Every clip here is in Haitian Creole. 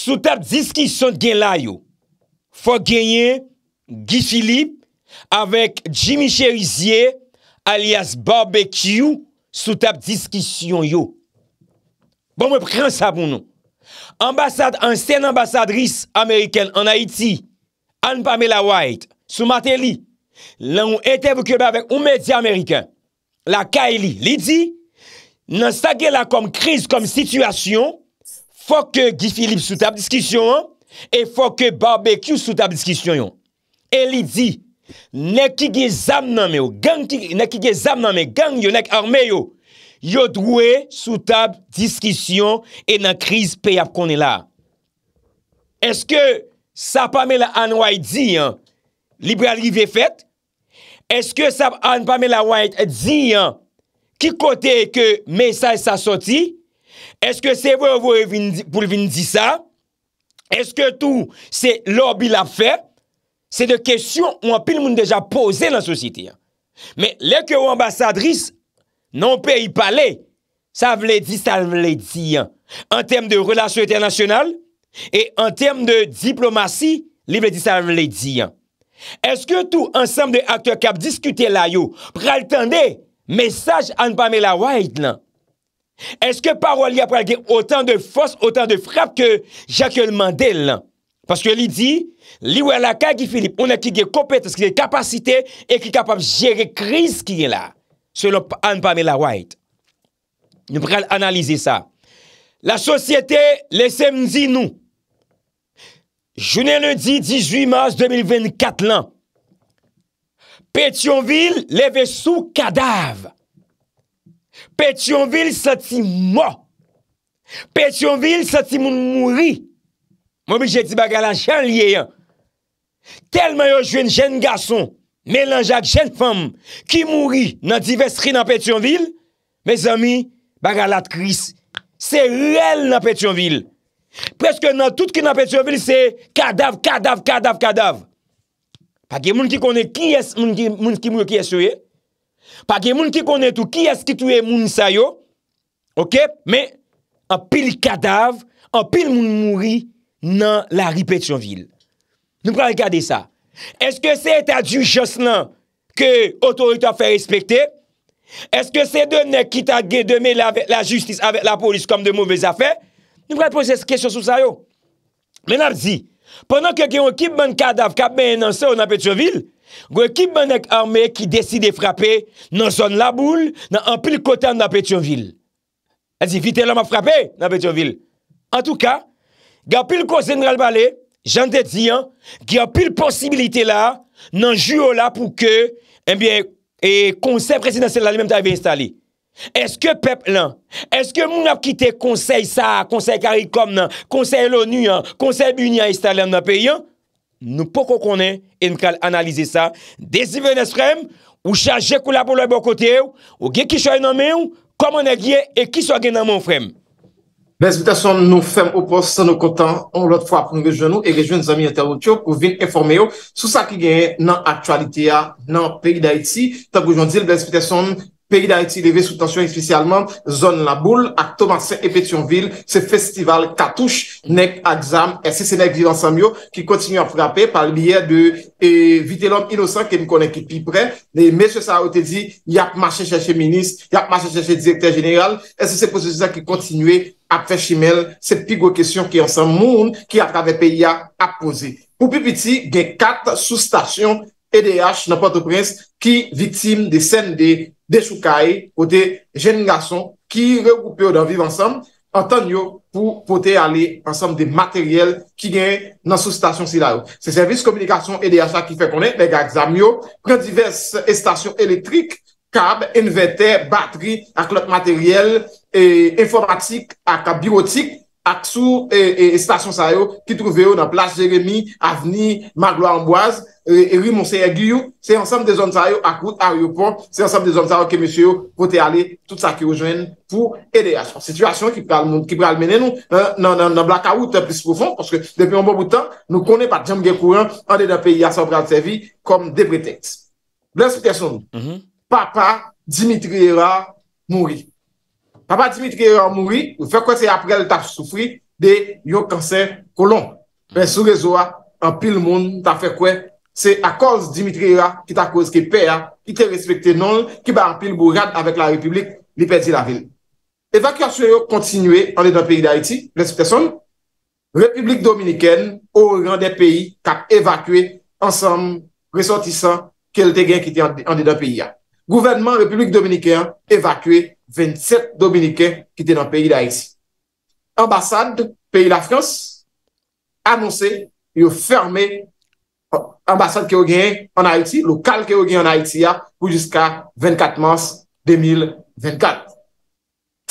Soutap diskisyon gen la yo. Fok genyen, Gifilip, avèk Jimmy Cherizier, alias Barbecue, soutap diskisyon yo. Bon, mè pren sa bon nou. Ambassade, an sèn ambassadris Ameriken an Haiti, Anne Pamela White, sou mater li, lan ou etè vokèbe avèk ou media Ameriken, la K.E.L.I. li di, nan sa gen la kom kriz, kom situasyon, fò ke Gifilip sou tab diskisyon an, e fò ke Barbekiou sou tab diskisyon yon. Eli di, nek ki ge zam nanme yo, genk ki ge zam nanme, genk yo, nek arme yo, yo drouwe sou tab diskisyon e nan kriz pey ap konen la. Eske sa Pamela Anouay di an, libre alivye fet, eske sa Pamela Anouay di an, ki kote ke mesaj sa soti, Eske se wè wè wè pou l'vin di sa? Eske tou se lòb il a fè? Se de kèsyon wè pil moun deja pose nan sositi. Mè lè ke wè ambasadris, non pè yi pale, sa vle di sal vle di yan. An tem de relasyon eternasyonal, e an tem de diplomasy, li vle di sal vle di yan. Eske tou ansem de akter kap diskute la yo, pral tende, mesaj an pamela wè it lan. Eske parwa li aprege otan de fos, otan de frap ke jakel mandel lan? Paske li di, li wè la ka ki Filip, ouna ki ge kompetans ki de kapasite, e ki kapap jere kriz ki ge la. Se lop an Pamela White. Nou prel analize sa. La sosyete lesem di nou. Jounen lundi 18 mars 2024 lan. Petionville leve sou kadav. Petyonville sa ti mwa. Petyonville sa ti moun mouri. Moun mi jeti baga lan chan liye yan. Telman yo jwen jen gason, men lan jak jen fam, ki mouri nan divestri nan Petyonville, me zami, baga lat kris, se rel nan Petyonville. Preske nan tout ki nan Petyonville se, kadav, kadav, kadav, kadav. Fage moun ki kone, moun ki moun ki moun ki esoye, Pake moun ki konen tou, ki eski tou e moun sa yo? Ok, men, an pil kadav, an pil moun mouri nan la ripet chon vil. Nou prekade sa. Eske se ta du jos nan ke otorite a fe respekte? Eske se de ne ki ta gede me la justis ave la polis kom de mouvez a fe? Nou prekade poses kesyon sou sa yo? Men ap di, penon ke genyon ki ban kadav kap men an se ou nan pet chon vil, Gwe kip mwen ek arme ki desi de frape nan zon la boule nan an pil kote an nan Petionville. A zi, fitel an ma frape nan Petionville. An tou ka, gen apil kose Ngalbale, jante di an, gen apil posibilite la nan ju o la pou ke, enbyen, eh e konsey presidansel la li menm ta ve installi. Eske pep lan, eske moun ap kite konsey sa, konsey Karikom nan, konsey Lonu yan, konsey Bini an installi an nan peyi an? Nou poko konen en kal analize sa. Desi venes frem, ou chanje kou la pou lè bon kote ou, ou gen ki chanye nan men ou, koman e gye, e ki chanye nan men frem. Bespe tason nou fem opos sa nou kontan, on lot fwa prongen gen nou, e gen jwen zami ente wot yo, ou ven informe yo, sou sa ki genye nan aktualite ya nan peyi da iti. Tabou jondil, bespe tason. Pays d'Haïti levé sous tension spécialement zone la boule à Thomasin et Pétionville, ce festival Katouche, Nec Axam et c'est Nec vivant Samio qui continue à frapper par le biais de et l'homme innocent qui me connaît qui plus près. Les messieurs ça a été dit, il y a marché chercher ministre, il y a marché chercher directeur général. et ce c'est ça qui continue à faire chimel? C'est plus grosse question qui ensemble monde qui à travers pays a poser. Pour plus petit, il y a quatre sous-stations EDH nan Port-au-Prince ki vitime de sènde de choukaye ou de jen nga son ki rewoupe ou dan vive ansam, an tan yo pou pote ale ansam de materyel ki gen nan sou stasyon si la ou. Se servis komunikasyon EDH a ki fè konen, be gade zamyo, kwen divers estasyon elektrik, kab, inverter, bateri ak lot materyel, informatik ak biotik, aksou e, e, e stasyon sa yo ki trouve yo nan plas Jeremie, Avni, Magloa, Amboise, e, e ri monsenye Giyou, se ansam de zon sa yo akout, ari ou pon, se ansam de zon sa yo ke monsenye yo pote ale, tout sa ki ou jwen pou ede aswa. Sityasyon ki pral mene nou euh, nan blaka ou te plis profon, poske depi an bon boutan, nou konen pa Djamge Kouran, an de da peyi asan pral se vi, kom de pretekts. Blens pete son nou, papa Dimitriera mouri. Ta pa Dimitriou a mouri, ou fekwen se aprel ta soufri de yo kanser kolon. Ben sou rezo a, an pil moun, ta fekwen, se a koz Dimitriou a, ki ta koz ki pe a, ki te respekte non, ki ba an pil bou rad avèk la republik, li pe di la vil. Evakyasyon yo kontinuè an de dan peyi da iti, respektason, republik dominiken, ou ran de peyi, ta evakwe, ansam, resotisan, ke lte gen ki te an de dan peyi ya. Gouvenman republik dominiken, evakwe, respektason. 27 dobinikè ki te nan peyi da iti. Ambassade peyi la Frans, annonsè yo fermè euh, ambassade ki yo gen an Aiti, lokal ki yo gen an Aiti ya, pou jiska 24 mars 2024.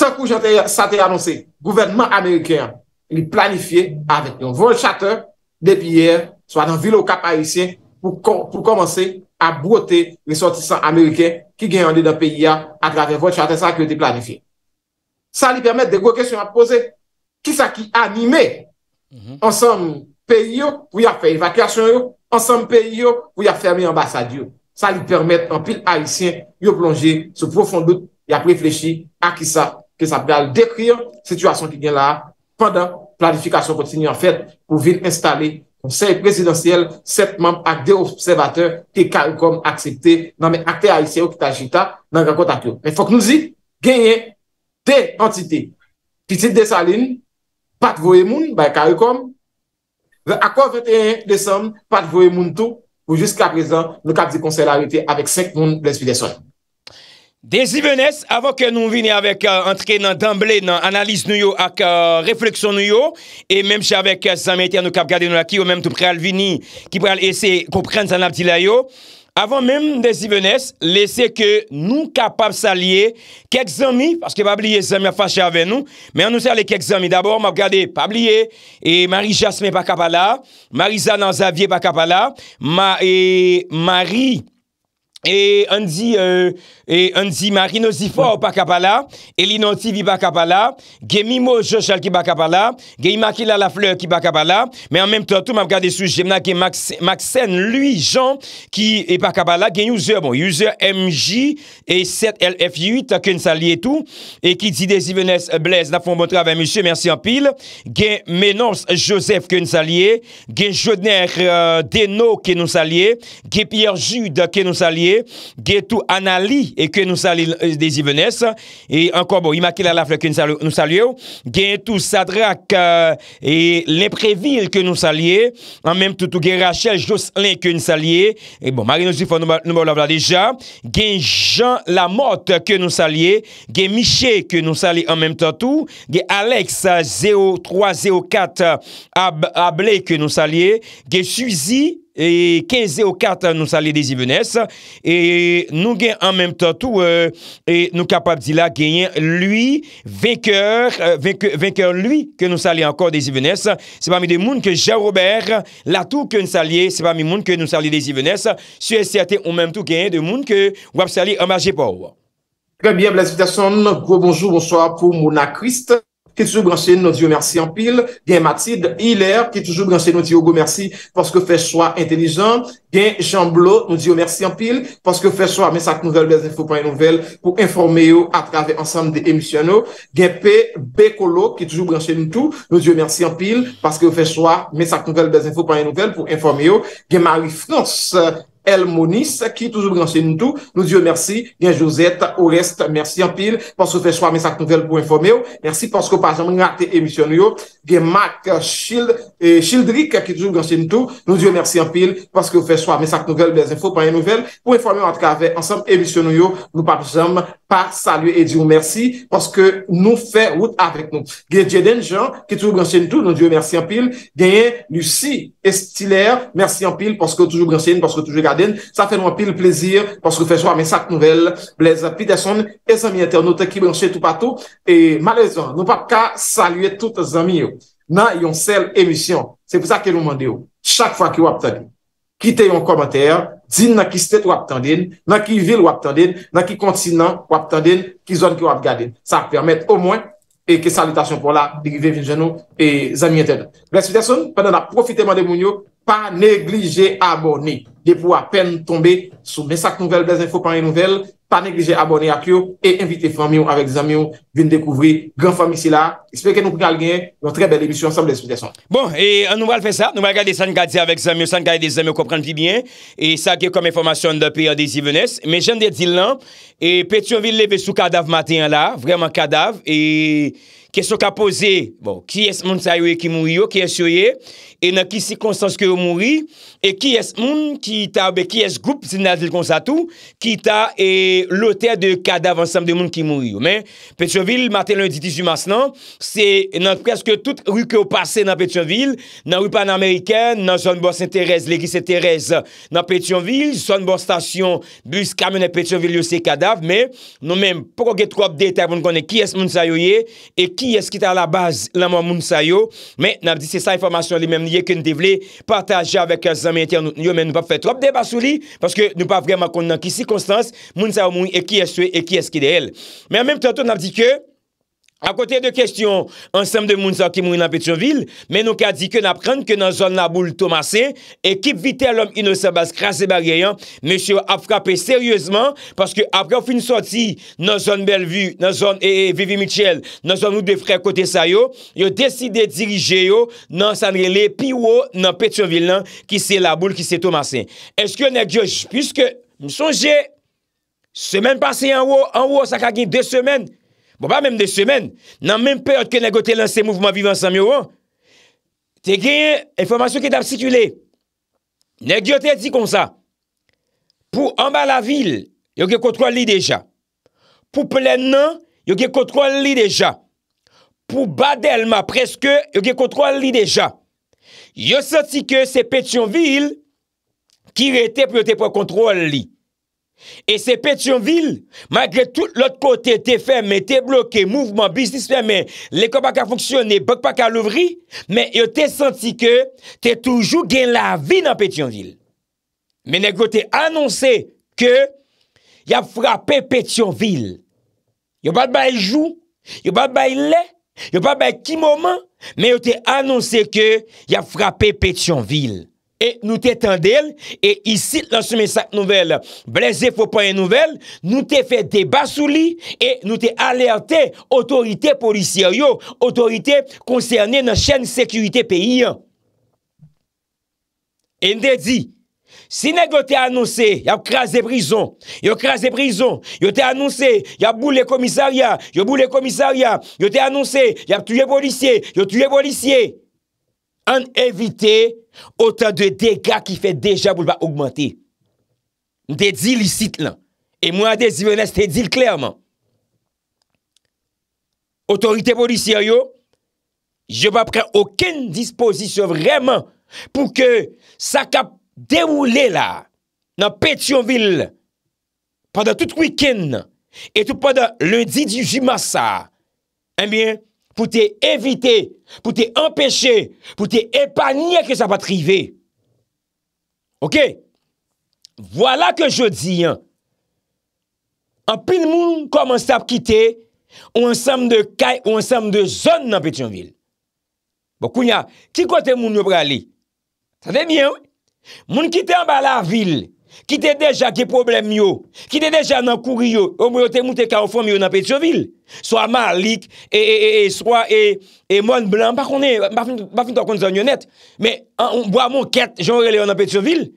Tankou sa te annonsè, gouvernement amerikè an li planifiè avèk yon vol chateur de piyer, swa nan vilo kap Aitien, pou komanse a brote le sortisan Ameriken ki gen yande nan peyi a agrave. Vot chate sa ki yo te planifi. Sa li permette de go kesyon a pose. Ki sa ki anime ansam peyi yo pou ya fe evakasyon yo, ansam peyi yo pou ya fermi ambasadyo. Sa li permette an pil a yosien yo plonge sou profondout ya prefleshi a ki sa ki sa ple al dekriyo situasyon ki gen la pandan planifikasyon kontini an fet pou vin instale Se presidansyel, setman ak de observateur ki karikom aksepte nan men akte aisyen wakita jita nan kakotak yo. Men fok nou zi genye te antite ki tit de salin pat vwoy moun bay karikom. Ve akwa 21 desem pat vwoy moun tou pou jiska prezant nou kap di konser la rite avek 5 moun lesbide soye. De zivenes, avon ke nou vini avèk antre euh, nan damble nan analise nou yo ak euh, refleksyon nou yo, e mèm chè avèk zanmè itè an nou kap gade nou ak ki, ou mèm tou prè al vini ki prè al ese kou pren zanap di la yo, avon mèm de zivenes, lese ke nou kapap salye kek zanmi, paske pa blie zanmè fache avè nou, mè an nou salye kek zanmi, dabor mè ap gade pa blie, e Marie Jasme pa kap ala, e Marie Zanan Zavie pa kap ala, Marie... E andi euh, E andi Marino Zifo Ou pa kapala Elinonti vi pa kapala Gen Mimo Jochal ki pa kapala Gen Imakila Lafleur ki pa kapala Men an menm ton tou mam gade souje Gen Maxen Lujan Ki e pa kapala Gen Yuzer bon, MJ E 7LF8 Ken Salie etou E ki Zide Zivenes Blaise Nafon Bontrave Men Mishu Merci an pil Gen Menons Josef Ken Salie Gen Jodner euh, Deno Ken Nou Salie Gen Pierre Jude Ken Nou Salie gen tou Anali e ke nou sali euh, de Zivenes e anko bo Imakilalafle ke nou saliou gen tou Sadrak e euh, Lepreville ke nou saliou an menm toutou gen Rachel Josselin ke nou saliou e bon Marino Zifon nou ba ou la vla deja gen Jean Lamotte ke nou saliou gen Miche ke nou saliou an menm toutou gen Alex0304 Ablé ke nou saliou gen Suzy E 15-04 nou sali de zivenes. E nou gen an menm tan tou. E nou kapap dila genyen luy, venkeur, venkeur luy ke nou sali an kon de zivenes. Se pami de moun ke Jean Robert, la tou ke nou sali, se pami moun ke nou sali de zivenes. Su S.C.A.T. ou menm tou genyen de moun ke wap sali amajepa ou. Gaby Ablazif Tasson, go bonjou, bonsoi pou moun akwist. ki toujou branchen nou diyo mersi anpil, gen Matide Hiler, ki toujou branchen nou diyo go mersi pwoske fè chwa entelijan, gen Jean Blot nou diyo mersi anpil, pwoske fè chwa mesak nouvel bez info panye nouvel pou informe yo atrave ansanm de emisyono, gen P.B.Kolo, ki toujou branchen nou tou, nou diyo mersi anpil, pwoske fè chwa mesak nouvel bez info panye nouvel pou informe yo, gen Marie France, El Monis, qui toujours branché nous tout. Nous disons merci. Bien Josette, au reste, merci en pile. Parce que vous faites choix, mais ça nouvelle pour informer. Oh. Merci parce que par exemple, raté émission nous. Oh. Bien Marc Schild, et euh, est qui toujours branché nous tout. Nous disons merci en pile parce que vous faites choix, mais ça nouvelle, des infos, pas une nouvelle. Pour informer en travers ensemble émission nous, oh, nous pas jamais pas saluer et dire merci parce que nous faisons route avec nous. Bien Jaden Jean, qui toujours branché nous tout. Nous disons merci en pile. Bien Lucie Estilaire, merci en pile parce que toujours parce que toujours gardé sa fè nou apil plezir paskou fè jwa mè sak nouvel blezapite son e zamiye ten nou te ki bènche tout patou e malèzvan nou pap ka salye tout zamiyo nan yon sel emisyon se pou sa ke nou mande yo chak fwa ki wap ten kite yon komater din nan ki stèt wap ten din nan ki vil wap ten din nan ki kontin nan wap ten din ki zon ki wap gade sa pèrmèt ou mwen e ke salytasyon pou la dekive vinjeno e zamiye ten blezapite son pè nan ap profite man de moun yo pa neglije abone, bon, euh, de pou apen tombe sou mesak nouvel, bez info panye nouvel, pa neglije abone ak yo, e invite famyo avèk zamiyo, vin dekouvri, gran famy si la, espè ke nou pral gen, lò trè bel emisyon, samble sou deson. Bon, e an nou val fè sa, nou val gade san gade zi avèk zamiyo, san gade zamiyo kompran di byen, e sa ke kom informasyon dè pè ya de zi vènes, men jende di lan, e pè ti an vil lebe sou kadav maten la, vreman kadav, e kèso ka pose, ki es moun sa yo e ki mou yo, e nan ki sikonsans ke ou mouri e ki es moun ki ta, be ki es goup sinazil konsatu, ki ta e loter de kadav ansam de moun ki mouri ou men. Petionville matel an diti ju masnan, se nan preske tout ruk yo pase nan Petionville nan wipan Ameriken, nan zonbo St. Therese, legis St. Therese nan Petionville, zonbo stasyon blis kamenè Petionville yo se kadav men, nou men, poko ge trob deta pou nou konen ki es moun sayo ye e ki es ki ta la baz laman moun sayo men, nan di se sa informasyon li menm yeke nou devle pataja avek an zanmen eti an nou men nou pa fe trop deba sou li paske nou pa vreman kon nan ki sikonstans moun sa ou moun e ki eswe e ki eski de el men an menm tato nan ap di ke A kote de kestyon, ansem de moun sa ki moun nan Petronville, men nou ka di ke nan pren, ke nan zon nan boule Thomasin, ekip vitel lom ino sa bas krasi bagayan, mèche yo ap frape seryèzman, paske apre ou fin soti nan zon Bellevue, nan zon Vivi Mitchell, nan zon ou de frèk kote sa yo, yo deside dirije yo nan sanrele pi wo nan Petronville nan, ki se la boule ki se Thomasin. Eske yo ne gyoj, pwiske m sonje, semen pase anwo, anwo sa kagin de semen, Bon pa mèm de sèmen, nan mèm pèod ke negote lan se mouvman vivansan mèw an, te genye informasyon ke tap sikule. Negote eti kon sa, pou amba la vil, yo ge kontrol li deja. Pou plè nan, yo ge kontrol li deja. Pou ba delman preske, yo ge kontrol li deja. Yo soti ke se petyon vil, ki rete pou yo te po kontrol li. E se Petionville, magre tout l'ot kote te fèmè, te blokè, mouvman, biznis fèmè, lèkò pa ka fonksyonè, bok pa ka louvri, mè yo te santi ke te toujou gen la vi nan Petionville. Mè nèkò te annonsè ke ya frapè Petionville. Yo bat bay jou, yo bat bay lè, yo bat bay ki mouman, mè yo te annonsè ke ya frapè Petionville. E nou te tendel, e isi lan sou mesak nouvel. Bleze fwo panye nouvel, nou te fe deba sou li, e nou te alerte otorite polisya yo, otorite konserne nan chen sekurite peyi an. En de di, sinèk yo te annonse, yo kras de brison, yo kras de brison, yo te annonse, yo boule komisarya, yo boule komisarya, yo te annonse, yo tuye polisye, yo tuye polisye. an evite otan de dega ki fe deja pou ba augmente. Mde dilisit lan. E mwade zivene se dil klerman. Otorite polisi yo, je ba pre oken disposisyon vreman pou ke sa kap devoule la nan Petionville pandan tout wikend e tout pandan lundi di Jumasa. An eh bien, Poute evite, poute empeshe, poute epanye ke sa patrive. Ok, wala ke jodi an. An pil moun koman sa pkite, ou an sam de zon nan Petionville. Bo kounya, ki kote moun yo prali? Sade mi an, moun kite an ba la vile. Ki te deja ki problem yo Ki te deja nan kouri yo O mwyo te mwote kaofon yo nan Petrovil So a malik E mwen blan Bakon ne, bafin to kon zan yon net Men, mwa mwen ket, joun rele yo nan Petrovil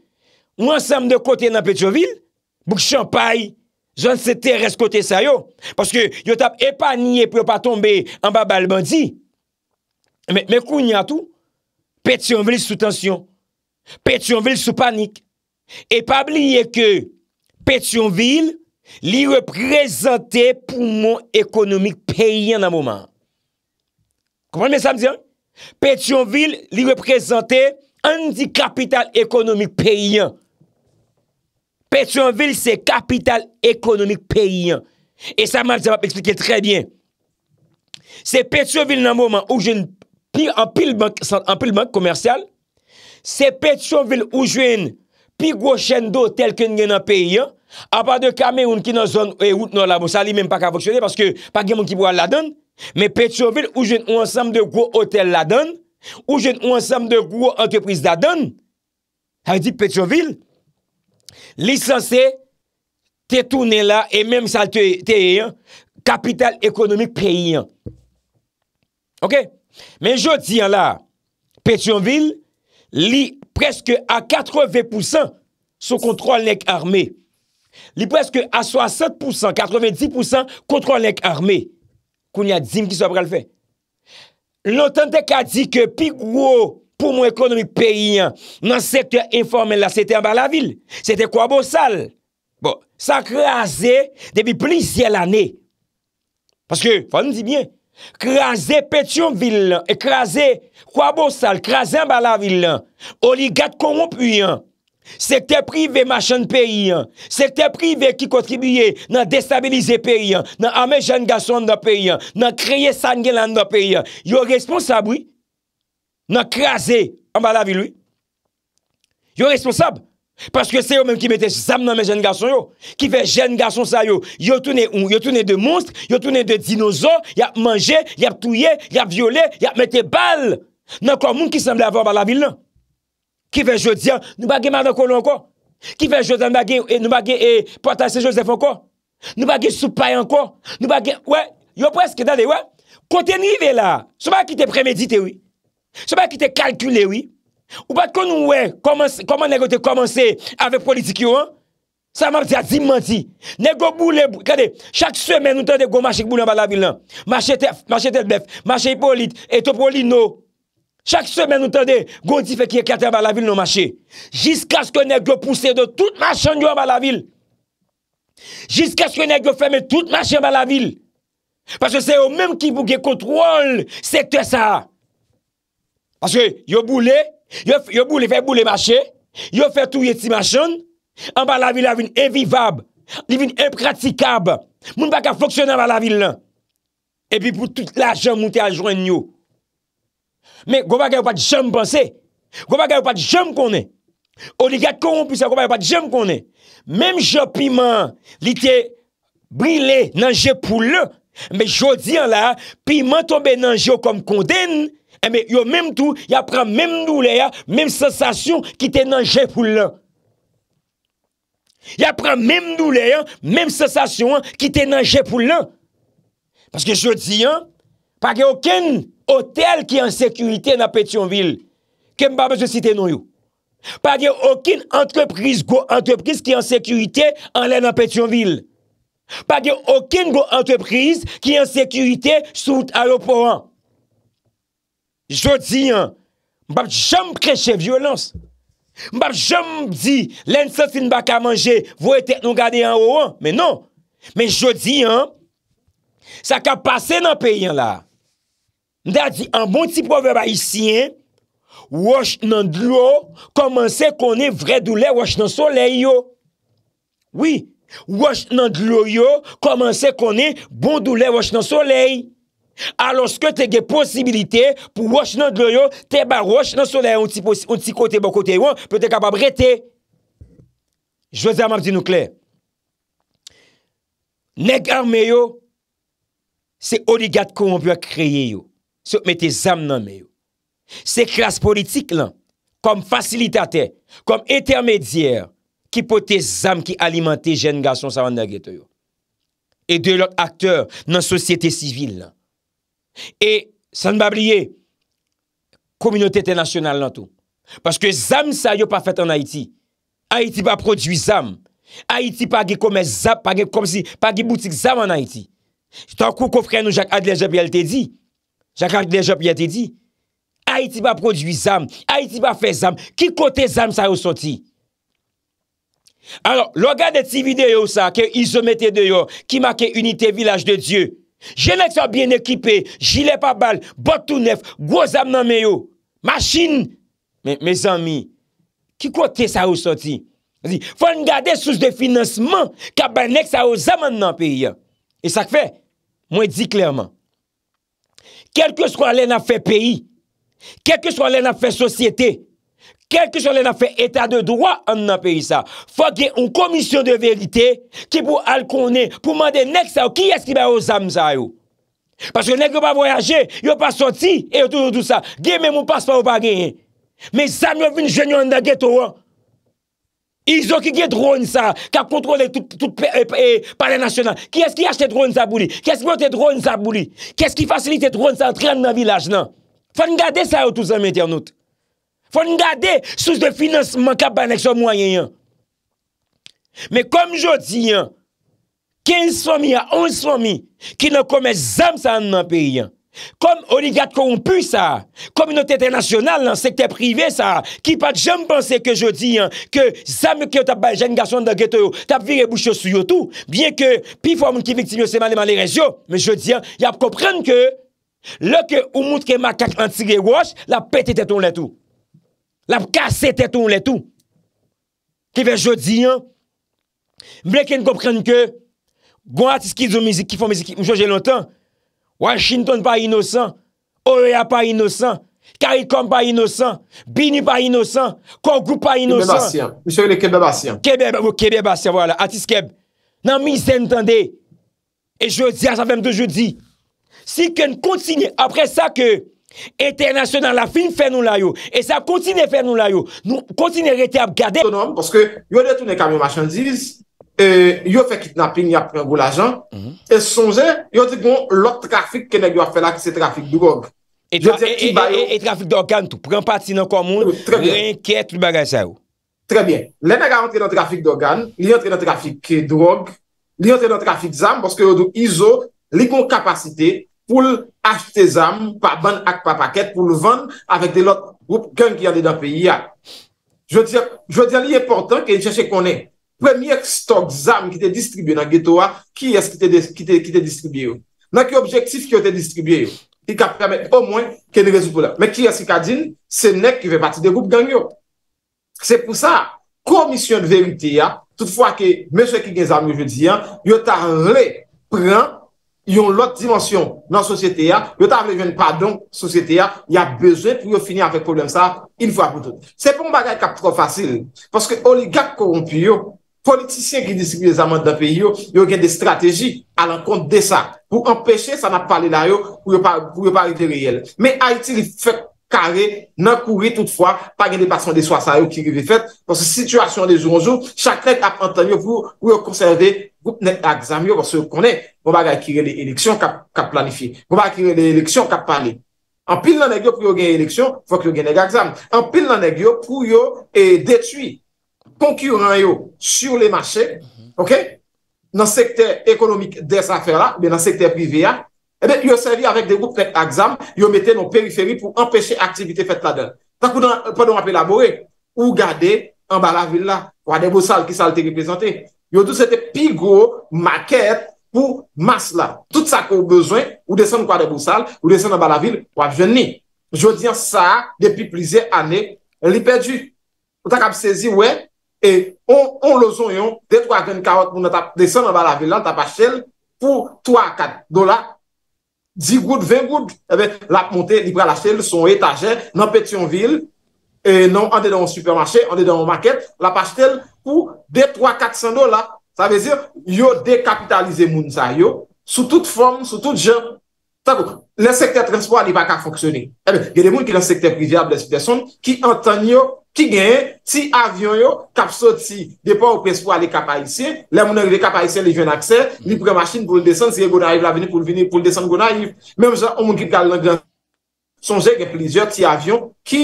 Mwen sem de kote nan Petrovil Buk champay Joun se teres kote sayo Paske yo tap epaniye Pyo pa tombe an babal bandi Men koun yato Petrovil sou tansyon Petrovil sou panik E pa blinye ke Petionville li reprezentè pou mon ekonomik peyyan nan mouman. Kompran men sa m diyan? Petionville li reprezentè an di kapital ekonomik peyyan. Petionville se kapital ekonomik peyyan. E sa man zi ap eksplike tre bien. Se Petionville nan mouman oujwen an pil bank komersyal, se Petionville oujwen li gwo chen do tel ken gen nan peyi an, a pa de kameroun ki nan zon e wout nan la mousa li menm pa ka foksyone, paske pa gen moun ki pou al la don, men Petrovil ou jen ou ansam de gwo hotel la don, ou jen ou ansam de gwo ankeprise la don, ha di Petrovil, lisansè, te tounen la, e menm sal te eyan, kapital ekonomik peyi an. Ok? Men jò diyan la, Petrovil, li ansam Preske a 80% sou kontrol lèk armè. Li preske a 60%, 90% kontrol lèk armè. Koun ya djim ki sou apre lèk fè. L'ontantèk a di ke pig wò pou mwen ekonomi peyen nan sekte informel la setè an ba la vil. Sè te kwa bo sal. Bon, sa kre a zè debi plisè l'anè. Paske, fòl nou di byen. Kraze Petionville, e kraze Kwa Bonsal, kraze Ambalaville, oligat korompuyen, sekte prive machan periyen, sekte prive ki kontribuyen nan destabilize periyen, nan ame jan gason nan periyen, nan kreye san gen lan nan periyen, yo responsaboui nan kraze Ambalaville, yo responsaboui. Paske se yo menm ki mette zam nan men jen garson yo Ki fe jen garson sa yo Yo toune ou, yo toune de mounstre Yo toune de dinozon Yap manje, yap touye, yap viole Yap mette bal Nan kon moun ki semble avon ba la vil nan Ki fe jodyan, nou bagye mada kolon kon Ki fe jodyan bagye, nou bagye eh, Porta Sejosefon kon Nou bagye sou payan kon Yo pou eske dade, wè Kote ni ve la, sou ba ki te premedite wè Sou ba ki te kalkule wè Ou pat kon nou wè, koman negote komanse avè politik yo an? Sa mabzi a di manti. Negote boule, kade, chak semen nou tande go mache k boule an ba la vil nan. Mache tèf, mache tèf bef, mache ipolite, etopolite nou. Chak semen nou tande, gondi fè ki ekate an ba la vil nan mache. Jiska sko negote pousse de tout mache an yo an ba la vil. Jiska sko negote fème tout mache an ba la vil. Pase se yo mèm ki bouge kontrol, se te sa. Pase yo boule, Yo boule fè boule mache, yo fè touye ti machon, an ba la vil la vin evivab, li vin impratikab, moun pa ka foksyonan ba la vil lan, epi pou tout la jom moun te ajoen nyo. Men, gwa pa gen yo pa di jom panse, gwa pa gen yo pa di jom konen, oligat koron pisa, gwa pa gen yo pa di jom konen, menm jo piman li te brile nanje pou le, men jodi an la, piman tombe nanje yo kom konden nanje, Eme, eh, yo menm tou, ya pran menm doule ya, menm sensasyon ki te nanjè pou lè. Ya pran menm doule ya, menm sensasyon ki te nanjè pou lè. Paske jwè diyan, pa gen oken otel ki an sekurite nan Petionville. Kèm ba mè jwè sitè nou yo? Pa gen oken entreprise, gwo entreprise ki an sekurite an lè nan Petionville. Pa gen oken gwo entreprise ki an sekurite sou t'aloporan. Jodi an, mbap jom kreche violons. Mbap jom di, len se fin bak a manje, vou ete nou gade an ou an, men non. Men jodi an, sa ka pase nan peyen la. Mda di, an bon ti pove ba isyen, wosh nan dlo, komanse konen vre doule wosh nan soley yo. Oui, wosh nan dlo yo, komanse konen bon doule wosh nan soley. alonske bon te ge posibilite pou wosh nan gloyo te ba wosh nan solay an ti kote bo kote yo pou te kapab rete jwazaman di nou kle negan meyo se oligat kon woy a kreye yo souk me te zam nan meyo se klas politik lan kom fasilitate, kom etermedyer ki po te zam ki alimante jen gason sa vanda ge to yo e de lor akteur nan sosyete sivil lan E san babliye, kominote ete nasyonal nan tou. Paske zam sa yo pa fet an Haiti. Haiti pa prodwi zam. Haiti pa ge kome zap, pa ge boutik zam an Haiti. Si tankou kofre nou Jacques-André Job yel te di, Jacques-André Job yel te di, Haiti pa prodwi zam, Haiti pa fe zam, ki kote zam sa yo soti? Ano, logade ti videyo sa, ke izomete de yo, ki make uniti vilaj de Diyo, Genèk sa bien ekipè, jilè pa bal, botou nef, gwo zam nan meyo, machin. Me zami, ki kote sa ou soti? Fwa n'gade souj de financeman, ka banèk sa ou zam nan peyi ya. E sak fè? Mwen di klerman. Kèlke skwa lè na fè peyi, kèlke skwa lè na fè sosyete, Kèl kèchon lè nan fè état de drouan an nan peyi sa. Fò gè un komisyon de verite ki pou al konè, pou mandè nèk sa ou, ki yè s'ki bè ou zam sa ou. Pache nèk ou pa voyajè, yo pa soti, yo tou tou tou sa. Gè mè moun paspa ou pa genye. Mè zam yo vè njènyon an nan gèt ou an. Izo ki gè droun sa, ka kontrole tout parè euh, euh, national. Ki yè s'ki achè droun sa boulè? Ki yè s'ki bote droun sa boulè? Ki yè s'ki fasilite droun sa an tran nan vilaj nan? Fò n'gade sa ou tou Fon n'gade souz de financeman kap ban ekso mwayen yon. Me kom jodi yon, 15 fami a 11 fami ki nou kome zam san nan peri yon. Kom oligat konpuy sa, kominote internasyonal lan sekte prive sa, ki pat jom pense ke jodi yon, ke zam ki yo tap ban jen gasyon da geto yo, tap vire boucho sou yo tou, bie ke pi fwa moun ki viktim yo semane man le rejo, me jodi yon, yon ap komprende ke, loke ou moutre makak antike wosh, la peti teton letou. La pou kase tete ou lè tou. Kive jodi an, mwenè kè n kòprenn kè, gwen atis ki zon mizik, ki fon mizik, mwen jò jè lontan, Washington pa inosan, Orea pa inosan, Karikom pa inosan, Bini pa inosan, Kongou pa inosan. Kebeb asyan, mwen jò jè kèbeb asyan. Kebeb asyan, vwala, atis keb. Nan mwen jè n tende, e jodi an, sa vèm do jodi. Si kè n kontinye, apre sa kè, Etenasyonan, la film fè nou la yo E sa kontine fè nou la yo Kontine rete ap gade Yon mm-hmm. bon, de toune kamyon machandise Yon fè kidnapping, yon pren vou la jan E sonje, yon di kon Lò trafik kene gyo fè la ki se trafik drog E trafik dogan tou Pren pati nan komoun Rien kèt li bagay euh, sa yo Lè nè gwa antre nan trafik dogan Li antre nan trafik drog Li antre nan trafik zam Boske yon do izo, li kon kapasite pou l'achete zam, pa ban ak pa paket, pou l'van avèk de l'ot group ken ki yade da peyi ya. Je dè li important ki yon chèche konè. Premier stok zam ki te distribye nan getoa, ki yas ki te distribye yo. Nan ki objektif ki yo te distribye yo. Ki ka premen au mwen ki yon rezu pou la. Mè ki yas ki ka din, se nek ki ve pati de group genyo. Se pou sa, komisyon de verite ya, toutfwa ki, mèche ki gen zam yo je diyan, yo ta le pren yon lot dimensyon nan sosyete ya, yo ta reven pardon, sosyete ya, ya beze pou yo fini avèk problem sa, in fwa koutou. Se pou m bagay ka pro fasil, paske oligak korompi yo, politisyen ki distribuye zaman dan pe yo, yo gen de strategi alan kont de sa, pou empèche sa nan pale la yo, pou yo parite reyel. Me Haiti, li fèk kare nan kouwi toutfwa pa gen de basan de swasa yo ki vi fet. Pon se situasyon de jou anjou, chak lèk ap enten yo pou yo konserve goup nen aksam yo pon se yo konè. Bon baga akire le eleksyon kap planifi. Bon baga akire le eleksyon kap pali. An pil nan e gyo pou yo gen eleksyon, fòk yo gen e gya aksam. An pil nan e gyo pou yo e detui. Konkuren yo sur mm-hmm. le machè, ok? Nan sekter ekonomik des afer la, be nan sekter privé ya, Ebe, eh yo servi avèk de goup prek aksam, yo metè non periferi pou empèche aktivite fèt la dèl. Tak ou nan, pou nou apè labore, ou gade an bala vil la, wade bousal ki salte gri pésante. Yo dous etè pigou, makèr, pou mas la. Tout sa kou bezwen, ou deson kwa de bousal, ou deson an bala vil, wap jenni. Jodian sa, depi plize anè, li pèdju. Ou tak ap sezi wè, e on lozon yon, de 3-24 pou nan tap deson an bala vil la, tap ap chèl, pou 3-4 dola, 10 goud, 20 goud, la ponte, li pralachel, son etajer, nan petion vil, nan an de dan non, an supermache, an de dan an maket, la pachetel, pou 2, 3, 4 cent do la. Sa vezir, yo dekapitalize moun sa yo, sou tout form, sou tout jean. Tavouk, lè sektèr transport li pa ka fonksyonè. Ebe, eh genè moun ki lè sektèr privilèbre lè sektèr son, ki an tan yo, ki genè, ti avyon yo, kapso ti depan ou prenspo alè kapa isè, lè moun an yon kapa isè, lè yon aksel, ni pouke machin pou lè desen, si yon goun arif la veni pou lè veni, pou lè desen goun arif. Mèm sa, o moun ki kalan gen, son jè gen plizèr ti avyon, ki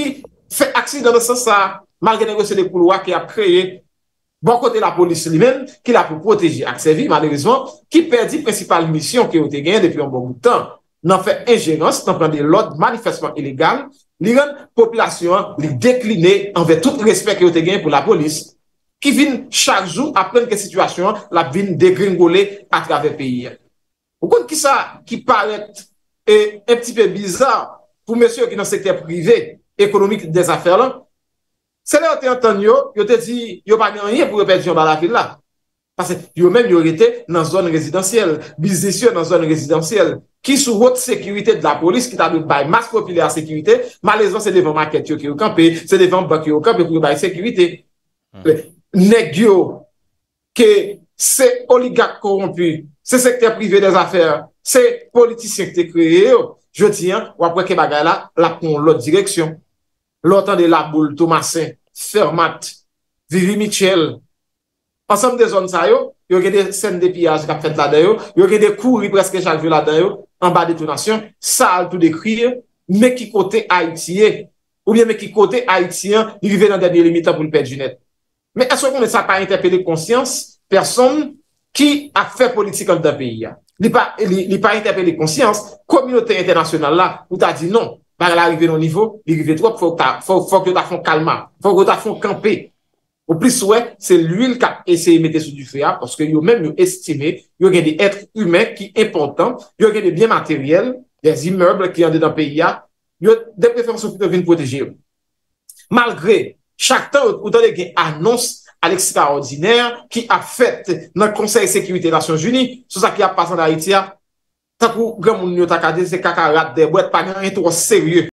fè aksid nan sè sa, mal genè gò se lè pou lwa ki ap kreye, bon kote la polis li men, ki la pou proteji nan fè ingérense, nan plande lòd manifestman ilégal, li ren poplasyon li dékline anve tout respect ki yo te genye pou la polis, ki vin chak zou ap plande ke situasyon la vin degringole atrave peyi. Ou kon ki sa ki paret e mtipè bizar pou mèsyon ki nan sekte privé ekonomik des afèr lan, se le yo te anton yo, yo te di yo pa genye pou repè diyon balakli la. Pase yon men yon rete nan zon rezidansyel, bizisyon nan zon rezidansyel, ki sou wot sekirite de la polis, ki ta dout bay mas popilya sekirite, malèzvan se devan maket yo ki yo kampe, se devan bak yo yo kampe pou bay sekirite. Negyo, ke se oligak korompi, se sekter privé des afer, se politisyen te kreye yo, joti an, wapwe ke bagay la, la pon lot direksyon. Lotan de la boule, Thomasin, Fermat, Vivi Michel, ansanm de zon sa yo, yo gen de sen de piyaj kap fèt la dayo, yo gen de kou li preske chalve la dayo, an ba de tonasyon, sa al tou de kriyo, me ki kote Haitien, ou bien me ki kote Haitien, li vive nan denye limitan pou nou pèdjounet. Men aswa kon ne sa pa interpele konsyans, person ki a fè politik an da peyi ya. Li pa interpele konsyans, kominote internasyonal la, ou ta di non, bagal arive nan nivou, li vive trop, fòk yo ta fon kalma, fòk yo ta fon kampe, Ou pli souè, se l'huil ka eseye me de sou du fè ya, poske yo mèm yo estime, yo gen de etre humè ki important, yo gen de biè materyèl, de zi mèble ki yande dan peyi ya, yo de preferansyon pou te vin protejè ou. Malgré, chak tan ou tan de gen annons an ekstraordinaire ki a fèt nan konsey sekiritè Lasyon Jouni, sou sa ki a pasan la iti ya, ta pou gen moun yo takade se kaka rat de wè pa gen entour seriè.